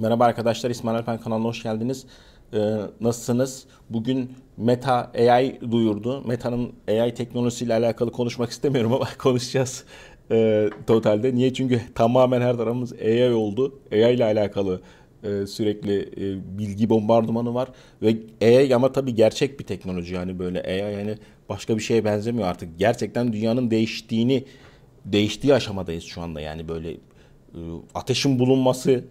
Merhaba arkadaşlar, İsmail Alpen kanalına hoş geldiniz. Ee, nasılsınız? Bugün Meta AI duyurdu. Meta'nın AI teknolojisiyle alakalı konuşmak istemiyorum ama konuşacağız e, totalde. Niye? Çünkü tamamen her tarafımız AI oldu. AI ile alakalı e, sürekli e, bilgi bombardımanı var. Ve AI ama tabii gerçek bir teknoloji yani böyle AI yani başka bir şeye benzemiyor artık. Gerçekten dünyanın değiştiğini, değiştiği aşamadayız şu anda yani böyle e, ateşin bulunması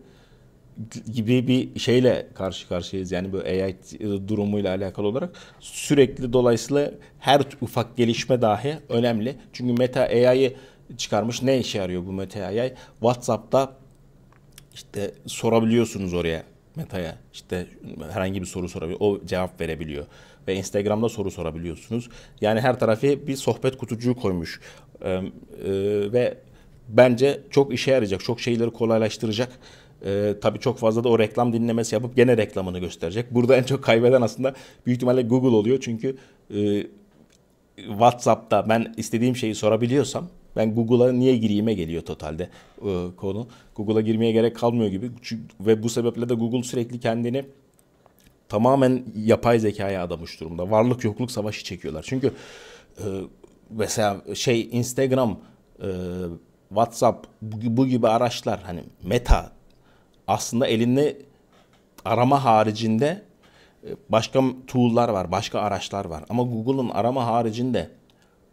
gibi bir şeyle karşı karşıyayız. Yani bu AI durumuyla alakalı olarak sürekli dolayısıyla her ufak gelişme dahi önemli. Çünkü Meta AI'yi çıkarmış. Ne işe yarıyor bu Meta AI? WhatsApp'ta işte sorabiliyorsunuz oraya Meta'ya. İşte herhangi bir soru sorabiliyor. O cevap verebiliyor. Ve Instagram'da soru sorabiliyorsunuz. Yani her tarafı bir sohbet kutucuğu koymuş. Ee, e, ve bence çok işe yarayacak. Çok şeyleri kolaylaştıracak e, tabii çok fazla da o reklam dinlemesi yapıp gene reklamını gösterecek. Burada en çok kaybeden aslında büyük ihtimalle Google oluyor. Çünkü e, WhatsApp'ta ben istediğim şeyi sorabiliyorsam ben Google'a niye gireyim'e geliyor totalde e, konu. Google'a girmeye gerek kalmıyor gibi. Çünkü, ve bu sebeple de Google sürekli kendini tamamen yapay zekaya adamış durumda. Varlık yokluk savaşı çekiyorlar. Çünkü e, mesela şey Instagram, e, WhatsApp bu, bu gibi araçlar hani Meta aslında elinde arama haricinde e, başka tool'lar var, başka araçlar var. Ama Google'ın arama haricinde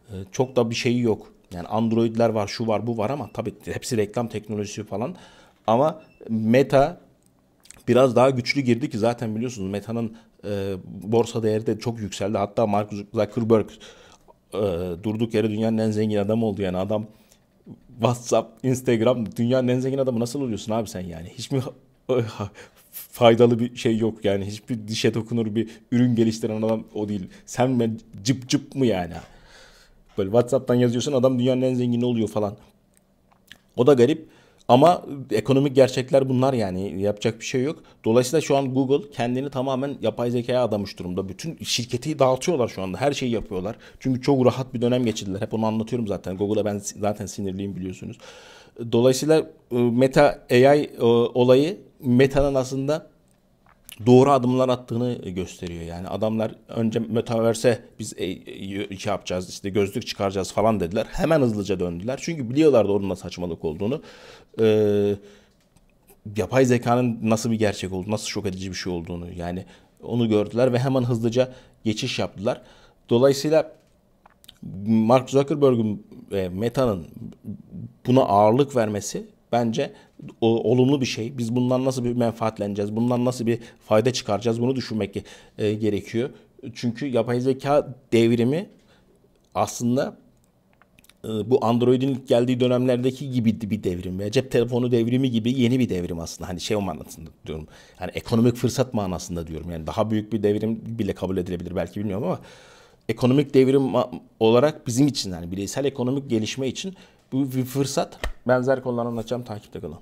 e, çok da bir şeyi yok. Yani Android'ler var, şu var, bu var ama tabii hepsi reklam teknolojisi falan. Ama Meta biraz daha güçlü girdi ki zaten biliyorsunuz Meta'nın e, borsa değeri de çok yükseldi. Hatta Mark Zuckerberg e, durduk yere dünyanın en zengin adamı oldu. Yani adam WhatsApp, Instagram dünyanın en zengin adamı nasıl oluyorsun abi sen yani? Hiç mi faydalı bir şey yok yani? Hiçbir dişe dokunur bir ürün geliştiren adam o değil. Sen mi cıp cıp mı yani? Böyle WhatsApp'tan yazıyorsun adam dünyanın en zengini oluyor falan. O da garip. Ama ekonomik gerçekler bunlar yani yapacak bir şey yok. Dolayısıyla şu an Google kendini tamamen yapay zekaya adamış durumda. Bütün şirketi dağıtıyorlar şu anda. Her şeyi yapıyorlar. Çünkü çok rahat bir dönem geçirdiler. Hep onu anlatıyorum zaten. Google'a ben zaten sinirliyim biliyorsunuz. Dolayısıyla ıı, Meta AI ıı, olayı Meta'nın aslında doğru adımlar attığını gösteriyor. Yani adamlar önce metaverse biz şey yapacağız işte gözlük çıkaracağız falan dediler. Hemen hızlıca döndüler. Çünkü biliyorlardı onun da saçmalık olduğunu. Ee, yapay zekanın nasıl bir gerçek olduğunu, nasıl şok edici bir şey olduğunu yani onu gördüler ve hemen hızlıca geçiş yaptılar. Dolayısıyla Mark Zuckerberg'ün e, Meta'nın buna ağırlık vermesi bence o, olumlu bir şey. Biz bundan nasıl bir menfaatleneceğiz? Bundan nasıl bir fayda çıkaracağız? Bunu düşünmek e, gerekiyor. Çünkü yapay zeka devrimi aslında e, bu Android'in ilk geldiği dönemlerdeki gibi bir devrim veya cep telefonu devrimi gibi yeni bir devrim aslında. Hani şey manasında diyorum. Yani ekonomik fırsat manasında diyorum. Yani daha büyük bir devrim bile kabul edilebilir belki bilmiyorum ama ekonomik devrim olarak bizim için yani bireysel ekonomik gelişme için bu bir fırsat. Benzer konuları anlatacağım. Takipte kalın.